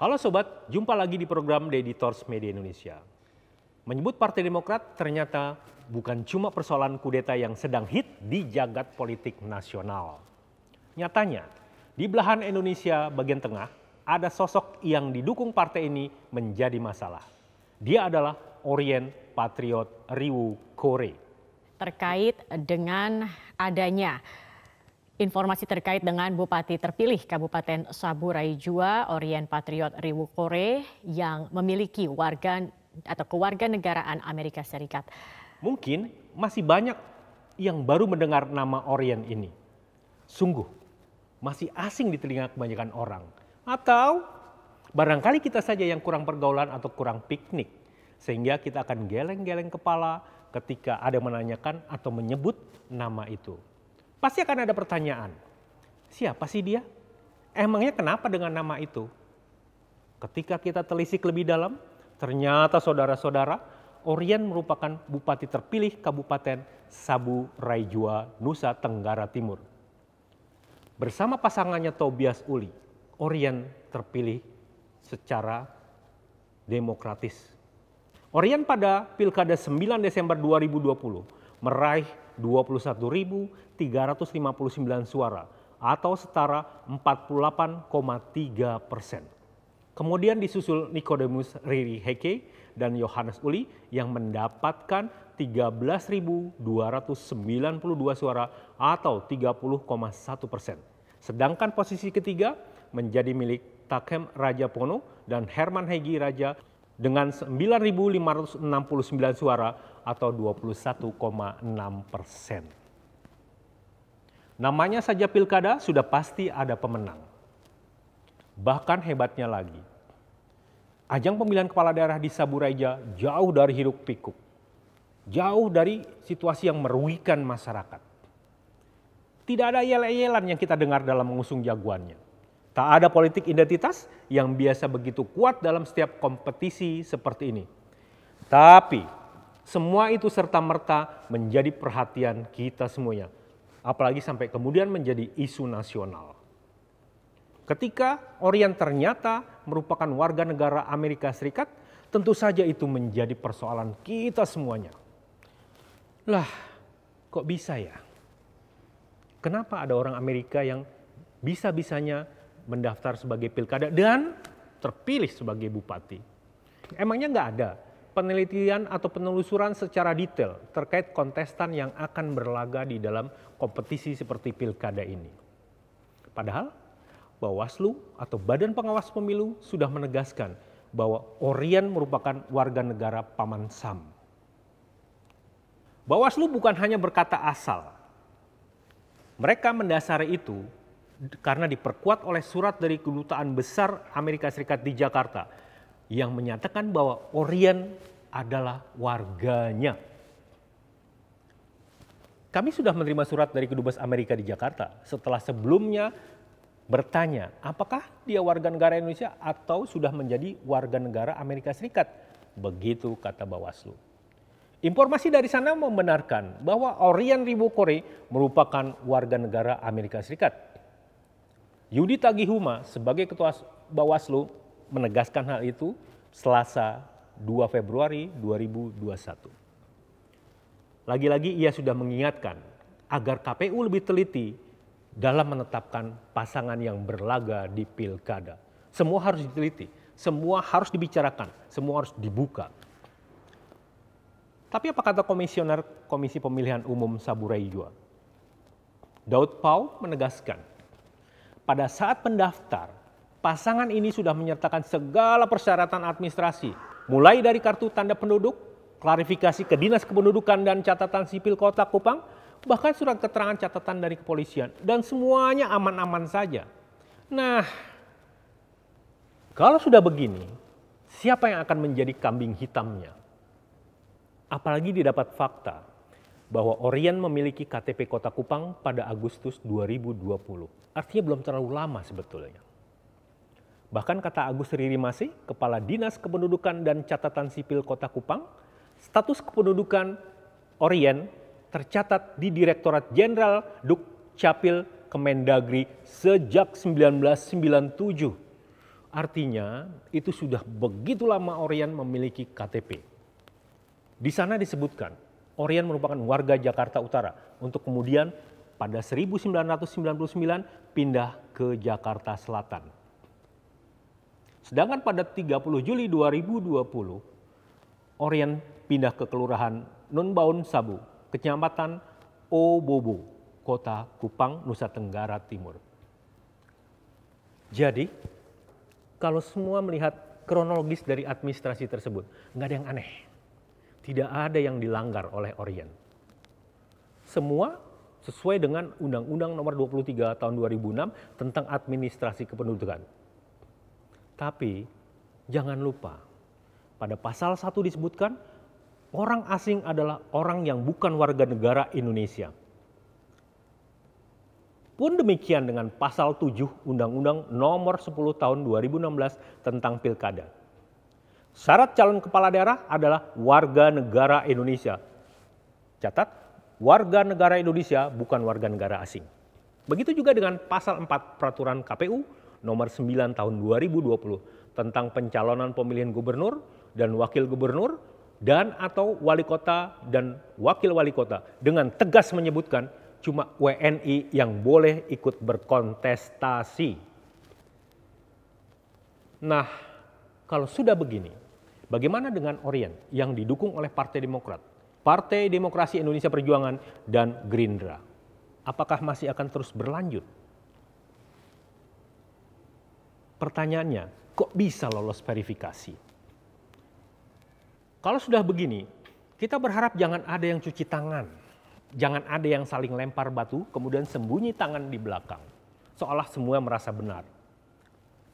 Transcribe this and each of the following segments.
Halo Sobat, jumpa lagi di program The Editors Media Indonesia. Menyebut Partai Demokrat ternyata bukan cuma persoalan kudeta yang sedang hit di jagat politik nasional. Nyatanya, di belahan Indonesia bagian tengah, ada sosok yang didukung partai ini menjadi masalah. Dia adalah Orient Patriot Riu Kore. Terkait dengan adanya Informasi terkait dengan Bupati terpilih Kabupaten Saburai Jua, Orient Patriot Riwu Kore, yang memiliki warga atau kewarganegaraan Amerika Serikat. Mungkin masih banyak yang baru mendengar nama Orient ini. Sungguh, masih asing di telinga kebanyakan orang. Atau barangkali kita saja yang kurang pergaulan atau kurang piknik. Sehingga kita akan geleng-geleng kepala ketika ada menanyakan atau menyebut nama itu. Pasti akan ada pertanyaan. Siapa sih dia? Emangnya kenapa dengan nama itu? Ketika kita telisik lebih dalam, ternyata saudara-saudara, Orien merupakan bupati terpilih Kabupaten Sabu Raijua, Nusa Tenggara Timur. Bersama pasangannya Tobias Uli, Orien terpilih secara demokratis. Orien pada Pilkada 9 Desember 2020 meraih 21.359 suara atau setara 48,3 persen. Kemudian disusul Nicodemus Riri Heke dan Yohanes Uli yang mendapatkan 13.292 suara atau 30,1 persen. Sedangkan posisi ketiga menjadi milik Takem Raja Pono dan Herman Hegi Raja dengan 9.569 suara atau 21,6 persen. Namanya saja pilkada sudah pasti ada pemenang. Bahkan hebatnya lagi, ajang pemilihan kepala daerah di Saburaja jauh dari hiruk pikuk. Jauh dari situasi yang merugikan masyarakat. Tidak ada yel-yelan yang kita dengar dalam mengusung jagoannya. Tak ada politik identitas yang biasa begitu kuat dalam setiap kompetisi seperti ini. Tapi semua itu serta-merta menjadi perhatian kita semuanya. Apalagi sampai kemudian menjadi isu nasional. Ketika Orient ternyata merupakan warga negara Amerika Serikat, tentu saja itu menjadi persoalan kita semuanya. Lah, kok bisa ya? Kenapa ada orang Amerika yang bisa-bisanya mendaftar sebagai pilkada dan terpilih sebagai bupati? Emangnya nggak ada penelitian atau penelusuran secara detail terkait kontestan yang akan berlaga di dalam kompetisi seperti pilkada ini. Padahal Bawaslu atau Badan Pengawas Pemilu sudah menegaskan bahwa Orien merupakan warga negara Paman Sam. Bawaslu bukan hanya berkata asal. Mereka mendasari itu karena diperkuat oleh surat dari kedutaan besar Amerika Serikat di Jakarta yang menyatakan bahwa Orion adalah warganya. Kami sudah menerima surat dari Kedubes Amerika di Jakarta setelah sebelumnya bertanya apakah dia warga negara Indonesia atau sudah menjadi warga negara Amerika Serikat. Begitu kata Bawaslu. Informasi dari sana membenarkan bahwa Orion Ribu Kore merupakan warga negara Amerika Serikat. Yudi Tagihuma sebagai ketua Bawaslu menegaskan hal itu Selasa 2 Februari 2021. Lagi-lagi ia sudah mengingatkan agar KPU lebih teliti dalam menetapkan pasangan yang berlaga di pilkada. Semua harus diteliti, semua harus dibicarakan, semua harus dibuka. Tapi apa kata komisioner Komisi Pemilihan Umum Saburai Jua? Daud Pau menegaskan, pada saat pendaftar pasangan ini sudah menyertakan segala persyaratan administrasi, mulai dari kartu tanda penduduk, klarifikasi ke Dinas Kependudukan dan Catatan Sipil Kota Kupang, bahkan surat keterangan catatan dari kepolisian, dan semuanya aman-aman saja. Nah, kalau sudah begini, siapa yang akan menjadi kambing hitamnya? Apalagi didapat fakta bahwa Orien memiliki KTP Kota Kupang pada Agustus 2020. Artinya belum terlalu lama sebetulnya. Bahkan kata Agus Riri Masih, Kepala Dinas Kependudukan dan Catatan Sipil Kota Kupang, status kependudukan Orien tercatat di Direktorat Jenderal Dukcapil Kemendagri sejak 1997. Artinya itu sudah begitu lama Orien memiliki KTP. Di sana disebutkan Orien merupakan warga Jakarta Utara untuk kemudian pada 1999 pindah ke Jakarta Selatan Sedangkan pada 30 Juli 2020, Orient pindah ke Kelurahan Nunbaun Sabu, Kecamatan Obobo, Kota Kupang, Nusa Tenggara Timur. Jadi, kalau semua melihat kronologis dari administrasi tersebut, nggak ada yang aneh. Tidak ada yang dilanggar oleh Orient. Semua sesuai dengan Undang-Undang Nomor 23 Tahun 2006 tentang Administrasi Kependudukan tapi jangan lupa, pada pasal satu disebutkan orang asing adalah orang yang bukan warga negara Indonesia. Pun demikian dengan pasal 7 Undang-Undang Nomor 10 Tahun 2016 tentang Pilkada. Syarat calon kepala daerah adalah warga negara Indonesia. Catat, warga negara Indonesia bukan warga negara asing. Begitu juga dengan pasal 4 peraturan KPU nomor 9 tahun 2020 tentang pencalonan pemilihan gubernur dan wakil gubernur dan atau wali kota dan wakil wali kota dengan tegas menyebutkan cuma WNI yang boleh ikut berkontestasi. Nah, kalau sudah begini, bagaimana dengan Orient yang didukung oleh Partai Demokrat, Partai Demokrasi Indonesia Perjuangan, dan Gerindra? Apakah masih akan terus berlanjut? Pertanyaannya, kok bisa lolos verifikasi? Kalau sudah begini, kita berharap jangan ada yang cuci tangan. Jangan ada yang saling lempar batu, kemudian sembunyi tangan di belakang. Seolah semua merasa benar.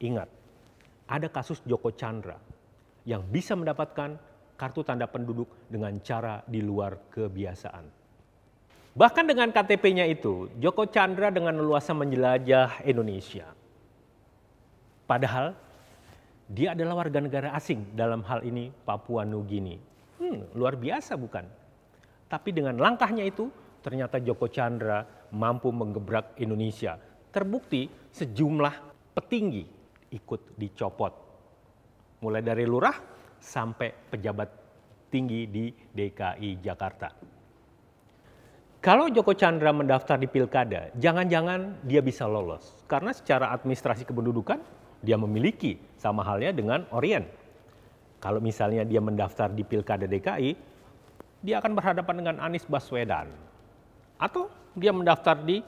Ingat, ada kasus Joko Chandra yang bisa mendapatkan kartu tanda penduduk dengan cara di luar kebiasaan. Bahkan dengan KTP-nya itu, Joko Chandra dengan leluasa menjelajah Indonesia. Padahal dia adalah warga negara asing dalam hal ini Papua Nugini. Hmm, luar biasa bukan? Tapi dengan langkahnya itu ternyata Joko Chandra mampu menggebrak Indonesia. Terbukti sejumlah petinggi ikut dicopot. Mulai dari lurah sampai pejabat tinggi di DKI Jakarta. Kalau Joko Chandra mendaftar di pilkada, jangan-jangan dia bisa lolos. Karena secara administrasi kependudukan, dia memiliki sama halnya dengan Orient. Kalau misalnya dia mendaftar di Pilkada DKI, dia akan berhadapan dengan Anies Baswedan. Atau dia mendaftar di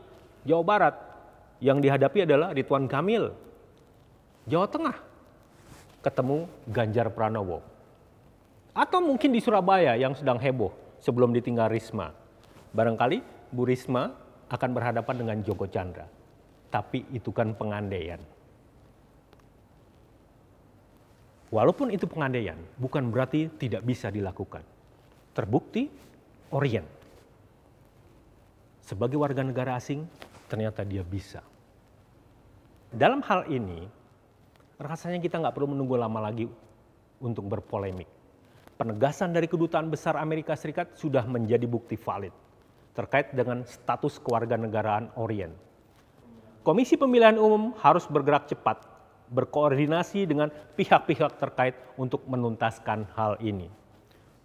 Jawa Barat, yang dihadapi adalah Ridwan Kamil. Jawa Tengah, ketemu Ganjar Pranowo. Atau mungkin di Surabaya yang sedang heboh sebelum ditinggal Risma. Barangkali Bu Risma akan berhadapan dengan Joko Chandra. Tapi itu kan pengandaian. Walaupun itu pengandaian, bukan berarti tidak bisa dilakukan. Terbukti, Orient. Sebagai warga negara asing, ternyata dia bisa. Dalam hal ini, rasanya kita nggak perlu menunggu lama lagi untuk berpolemik. Penegasan dari Kedutaan Besar Amerika Serikat sudah menjadi bukti valid terkait dengan status kewarganegaraan Orient. Komisi Pemilihan Umum harus bergerak cepat berkoordinasi dengan pihak-pihak terkait untuk menuntaskan hal ini.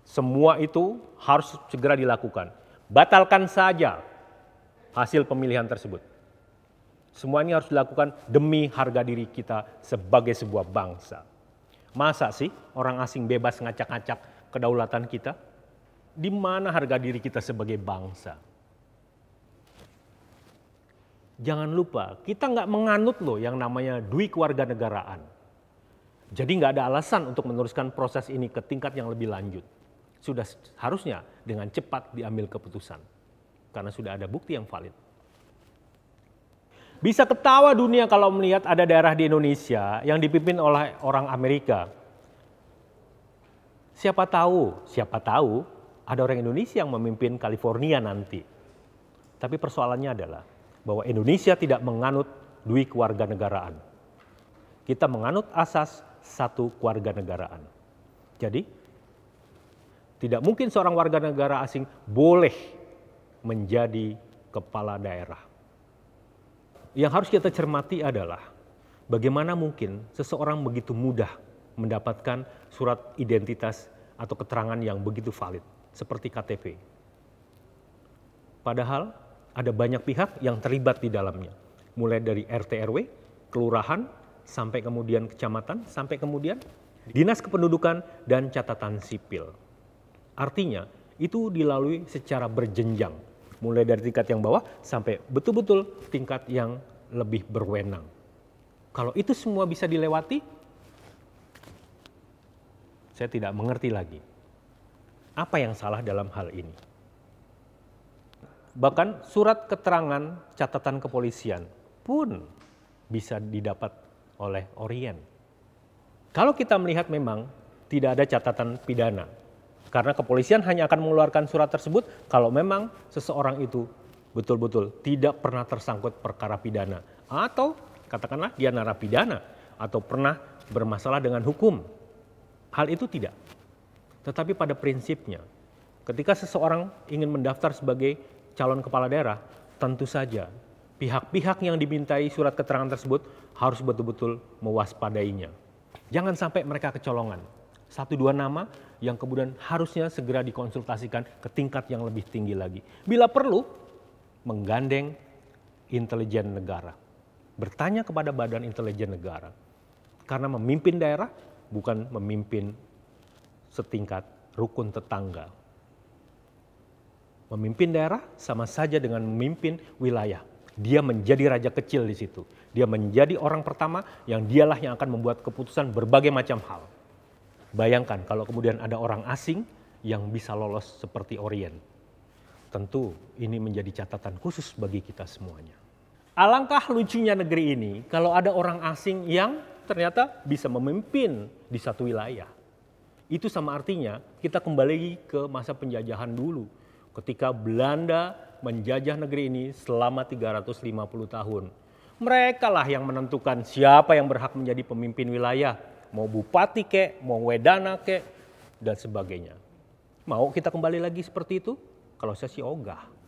Semua itu harus segera dilakukan. Batalkan saja hasil pemilihan tersebut. Semua ini harus dilakukan demi harga diri kita sebagai sebuah bangsa. Masa sih orang asing bebas ngacak-ngacak kedaulatan kita? Di mana harga diri kita sebagai bangsa? jangan lupa kita nggak menganut loh yang namanya dui negaraan. Jadi nggak ada alasan untuk meneruskan proses ini ke tingkat yang lebih lanjut. Sudah harusnya dengan cepat diambil keputusan. Karena sudah ada bukti yang valid. Bisa ketawa dunia kalau melihat ada daerah di Indonesia yang dipimpin oleh orang Amerika. Siapa tahu, siapa tahu ada orang Indonesia yang memimpin California nanti. Tapi persoalannya adalah bahwa Indonesia tidak menganut dui kewarganegaraan. Kita menganut asas satu kewarganegaraan. Jadi, tidak mungkin seorang warga negara asing boleh menjadi kepala daerah. Yang harus kita cermati adalah bagaimana mungkin seseorang begitu mudah mendapatkan surat identitas atau keterangan yang begitu valid seperti KTP. Padahal ada banyak pihak yang terlibat di dalamnya. Mulai dari RT RW, kelurahan, sampai kemudian kecamatan, sampai kemudian dinas kependudukan dan catatan sipil. Artinya itu dilalui secara berjenjang, mulai dari tingkat yang bawah sampai betul-betul tingkat yang lebih berwenang. Kalau itu semua bisa dilewati, saya tidak mengerti lagi apa yang salah dalam hal ini bahkan surat keterangan catatan kepolisian pun bisa didapat oleh Orient. Kalau kita melihat memang tidak ada catatan pidana. Karena kepolisian hanya akan mengeluarkan surat tersebut kalau memang seseorang itu betul-betul tidak pernah tersangkut perkara pidana atau katakanlah dia narapidana atau pernah bermasalah dengan hukum. Hal itu tidak. Tetapi pada prinsipnya ketika seseorang ingin mendaftar sebagai calon kepala daerah, tentu saja pihak-pihak yang dimintai surat keterangan tersebut harus betul-betul mewaspadainya. Jangan sampai mereka kecolongan. Satu dua nama yang kemudian harusnya segera dikonsultasikan ke tingkat yang lebih tinggi lagi. Bila perlu, menggandeng intelijen negara. Bertanya kepada badan intelijen negara. Karena memimpin daerah bukan memimpin setingkat rukun tetangga. Memimpin daerah sama saja dengan memimpin wilayah. Dia menjadi raja kecil di situ. Dia menjadi orang pertama yang dialah yang akan membuat keputusan berbagai macam hal. Bayangkan kalau kemudian ada orang asing yang bisa lolos seperti Orient. Tentu ini menjadi catatan khusus bagi kita semuanya. Alangkah lucunya negeri ini kalau ada orang asing yang ternyata bisa memimpin di satu wilayah. Itu sama artinya kita kembali ke masa penjajahan dulu ketika Belanda menjajah negeri ini selama 350 tahun. Mereka lah yang menentukan siapa yang berhak menjadi pemimpin wilayah, mau bupati kek, mau wedana kek, dan sebagainya. Mau kita kembali lagi seperti itu? Kalau saya sih ogah.